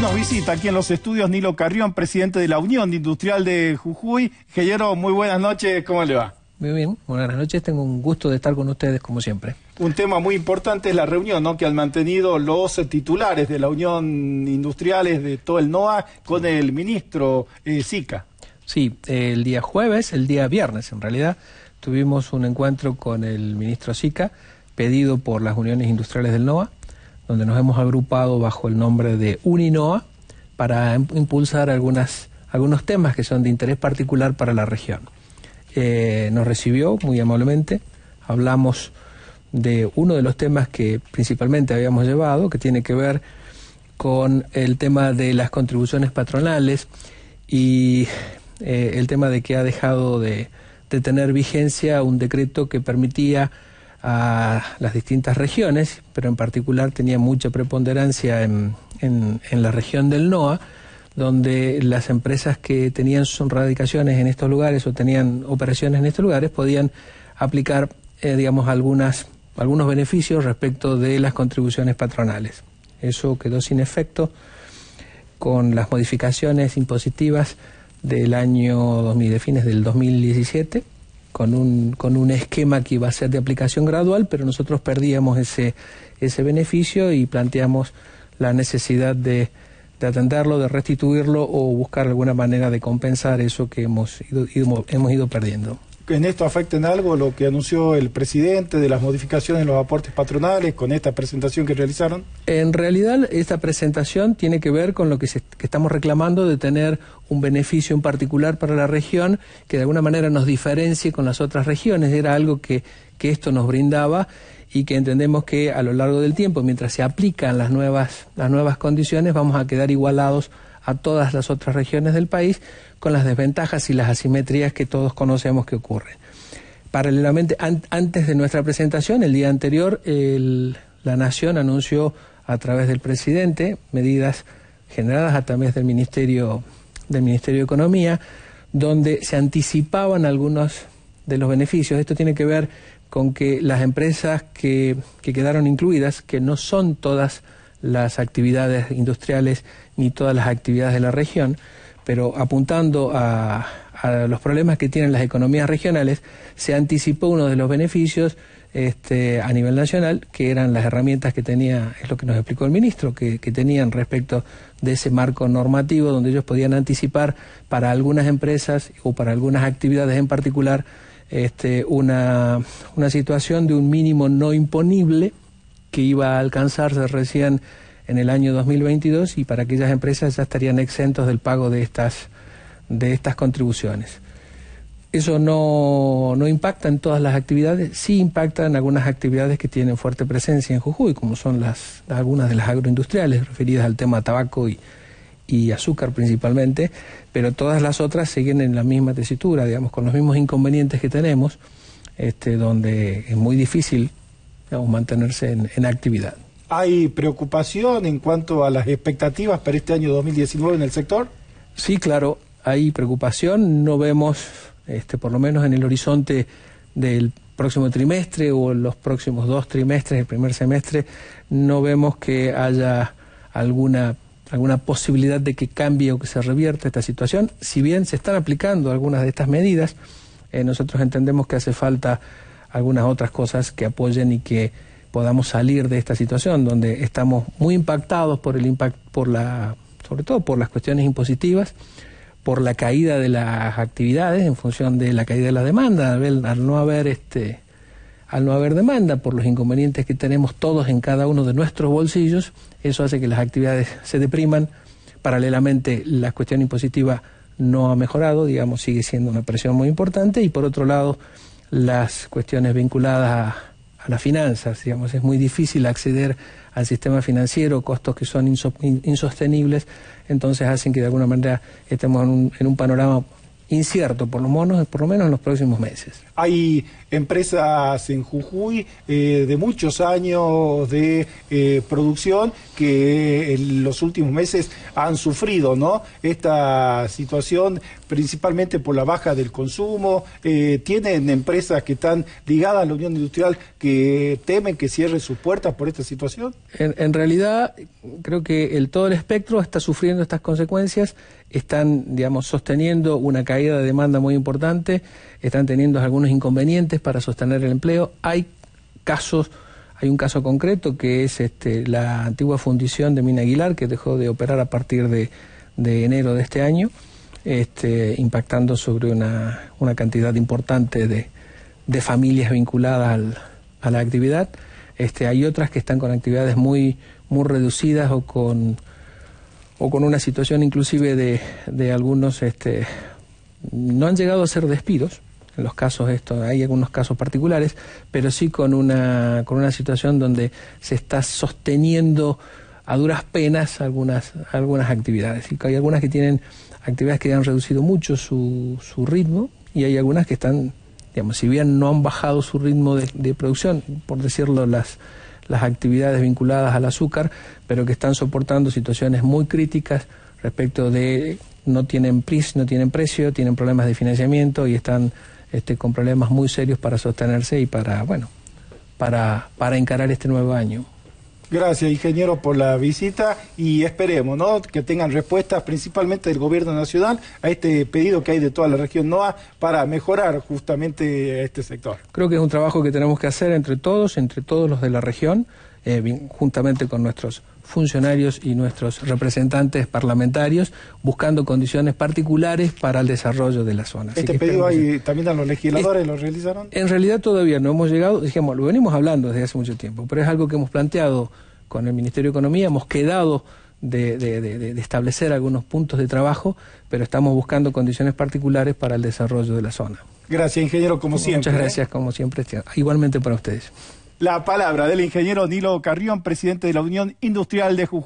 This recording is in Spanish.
nos visita aquí en los estudios Nilo Carrión, presidente de la Unión Industrial de Jujuy. Gellero, muy buenas noches, ¿cómo le va? Muy bien, buenas noches, tengo un gusto de estar con ustedes como siempre. Un tema muy importante es la reunión ¿no? que han mantenido los titulares de la Unión Industriales de todo el NOA con el ministro Sica. Eh, sí, el día jueves, el día viernes en realidad, tuvimos un encuentro con el ministro Sica, pedido por las uniones industriales del NOA donde nos hemos agrupado bajo el nombre de UNINOA para impulsar algunas, algunos temas que son de interés particular para la región. Eh, nos recibió muy amablemente, hablamos de uno de los temas que principalmente habíamos llevado, que tiene que ver con el tema de las contribuciones patronales y eh, el tema de que ha dejado de tener vigencia un decreto que permitía a las distintas regiones, pero en particular tenía mucha preponderancia en, en, la región del NOA, donde las empresas que tenían sus radicaciones en estos lugares o tenían operaciones en estos lugares podían aplicar, eh, digamos, algunas, algunos beneficios respecto de las contribuciones patronales. Eso quedó sin efecto con las modificaciones impositivas del año 2000, fines del 2017 con un, con un esquema que iba a ser de aplicación gradual, pero nosotros perdíamos ese, ese beneficio y planteamos la necesidad de, de atenderlo, de restituirlo o buscar alguna manera de compensar eso que hemos hemos ido perdiendo en esto afecta en algo lo que anunció el presidente de las modificaciones en los aportes patronales con esta presentación que realizaron? En realidad, esta presentación tiene que ver con lo que, estamos reclamando de tener un beneficio en particular para la región que de alguna manera nos diferencie con las otras regiones. Era algo que, que esto nos brindaba y que entendemos que a lo largo del tiempo, mientras se aplican las nuevas, las nuevas condiciones, vamos a quedar igualados a todas las otras regiones del país con las desventajas y las asimetrías que todos conocemos que ocurren. Paralelamente, antes de nuestra presentación, el día anterior, la Nación anunció a través del presidente medidas generadas a través del Ministerio, del Ministerio de Economía, donde se anticipaban algunos de los beneficios. Esto tiene que ver con que las empresas que quedaron incluidas, que no son todas las actividades industriales ni todas las actividades de la región, pero apuntando a, a los problemas que tienen las economías regionales, se anticipó uno de los beneficios este, a nivel nacional, que eran las herramientas que tenía, es lo que nos explicó el ministro, que, tenían respecto de ese marco normativo donde ellos podían anticipar para algunas empresas o para algunas actividades en particular este, una, una situación de un mínimo no imponible que iba a alcanzarse recién en el año 2022 y para aquellas empresas ya estarían exentos del pago de estas, de estas contribuciones. Eso no, impacta en todas las actividades, sí impacta en algunas actividades que tienen fuerte presencia en Jujuy, como son las, algunas de las agroindustriales referidas al tema tabaco y, azúcar principalmente, pero todas las otras siguen en la misma tesitura, digamos, con los mismos inconvenientes que tenemos, este, donde es muy difícil mantenerse en, actividad. ¿Hay preocupación en cuanto a las expectativas para este año 2019 en el sector? Sí, claro, hay preocupación. No vemos, este, por lo menos en el horizonte del próximo trimestre o en los próximos dos trimestres, el primer semestre, no vemos que haya alguna alguna posibilidad de que cambie o que se revierta esta situación. Si bien se están aplicando algunas de estas medidas, eh, nosotros entendemos que hace falta algunas otras cosas que apoyen y que podamos salir de esta situación donde estamos muy impactados por el impacto, por la, sobre todo por las cuestiones impositivas, por la caída de las actividades en función de la caída de la demanda, al, no haber este, al no haber demanda, por los inconvenientes que tenemos todos en cada uno de nuestros bolsillos, eso hace que las actividades se depriman. Paralelamente, la cuestión impositiva no ha mejorado, digamos, sigue siendo una presión muy importante. Y por otro lado, las cuestiones vinculadas a, las finanzas, digamos, es muy difícil acceder al sistema financiero, costos que son insostenibles, entonces hacen que de alguna manera estemos en un panorama incierto, por lo, menos, por lo menos en los próximos meses. Hay empresas en Jujuy eh, de muchos años de eh, producción que eh, en los últimos meses han sufrido ¿no? esta situación, principalmente por la baja del consumo. tienen empresas que están ligadas a la Unión Industrial que temen que cierren sus puertas por esta situación. En, realidad, creo que el, todo el espectro está sufriendo estas consecuencias, están, digamos, sosteniendo una caída caída de demanda muy importante, están teniendo algunos inconvenientes para sostener el empleo. Hay casos, hay un caso concreto que es este, la antigua fundición de Mina Aguilar, que dejó de operar a partir de, enero de este año, este, impactando sobre una, una cantidad importante de, familias vinculadas a la actividad. Este, hay otras que están con actividades muy, muy reducidas o con, o con una situación inclusive de, de algunos este, no han llegado a ser despidos, en los casos esto, hay algunos casos particulares, pero sí con una, con una situación donde se está sosteniendo a duras penas algunas, algunas actividades. Y hay algunas que tienen actividades que han reducido mucho su, ritmo y hay algunas que están, digamos, si bien no han bajado su ritmo de, de producción, por decirlo, las, las actividades vinculadas al azúcar, pero que están soportando situaciones muy críticas respecto de no tienen pris, no tienen precio, tienen problemas de financiamiento y están este, con problemas muy serios para sostenerse y para, bueno, para, para encarar este nuevo año. Gracias, ingeniero, por la visita y esperemos ¿no? que tengan respuestas principalmente del gobierno nacional a este pedido que hay de toda la región NOA para mejorar justamente este sector. Creo que es un trabajo que tenemos que hacer entre todos, entre todos los de la región. Eh, juntamente con nuestros funcionarios y nuestros representantes parlamentarios, buscando condiciones particulares para el desarrollo de la zona. ¿Este pedido ahí también a los legisladores lo realizaron? En realidad todavía no hemos llegado, dijimos, lo venimos hablando desde hace mucho tiempo, pero es algo que hemos planteado con el Ministerio de Economía, hemos quedado de, establecer algunos puntos de trabajo, pero estamos buscando condiciones particulares para el desarrollo de la zona. Gracias, ingeniero, como siempre. Muchas ¿eh? gracias, como siempre, igualmente para ustedes. La palabra del ingeniero Nilo Carrión, presidente de la Unión Industrial de Jujuy.